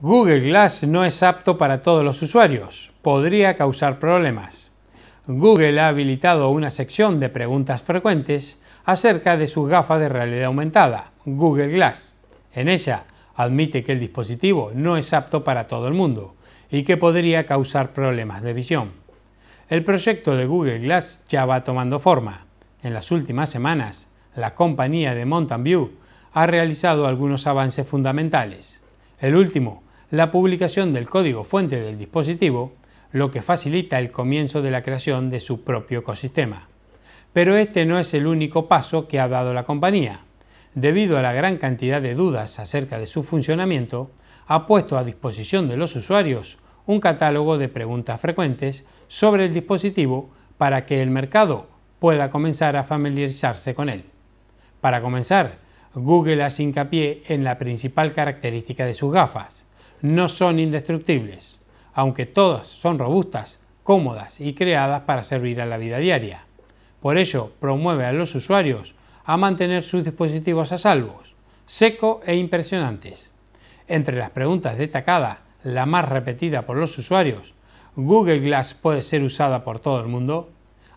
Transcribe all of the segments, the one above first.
Google Glass no es apto para todos los usuarios. Podría causar problemas. Google ha habilitado una sección de preguntas frecuentes acerca de su gafa de realidad aumentada, Google Glass. En ella admite que el dispositivo no es apto para todo el mundo y que podría causar problemas de visión. El proyecto de Google Glass ya va tomando forma. En las últimas semanas, la compañía de Mountain View ha realizado algunos avances fundamentales. El último la publicación del código fuente del dispositivo, lo que facilita el comienzo de la creación de su propio ecosistema. Pero este no es el único paso que ha dado la compañía. Debido a la gran cantidad de dudas acerca de su funcionamiento, ha puesto a disposición de los usuarios un catálogo de preguntas frecuentes sobre el dispositivo para que el mercado pueda comenzar a familiarizarse con él. Para comenzar, Google ha hincapié en la principal característica de sus gafas, no son indestructibles, aunque todas son robustas, cómodas y creadas para servir a la vida diaria. Por ello, promueve a los usuarios a mantener sus dispositivos a salvo, seco e impresionantes. Entre las preguntas destacadas, la más repetida por los usuarios, ¿Google Glass puede ser usada por todo el mundo?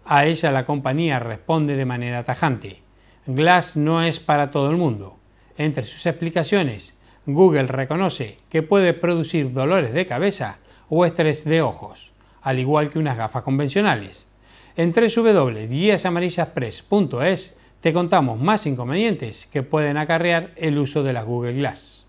A ella la compañía responde de manera tajante. Glass no es para todo el mundo. Entre sus explicaciones Google reconoce que puede producir dolores de cabeza o estrés de ojos, al igual que unas gafas convencionales. En www.guiasamarillaspress.es te contamos más inconvenientes que pueden acarrear el uso de las Google Glass.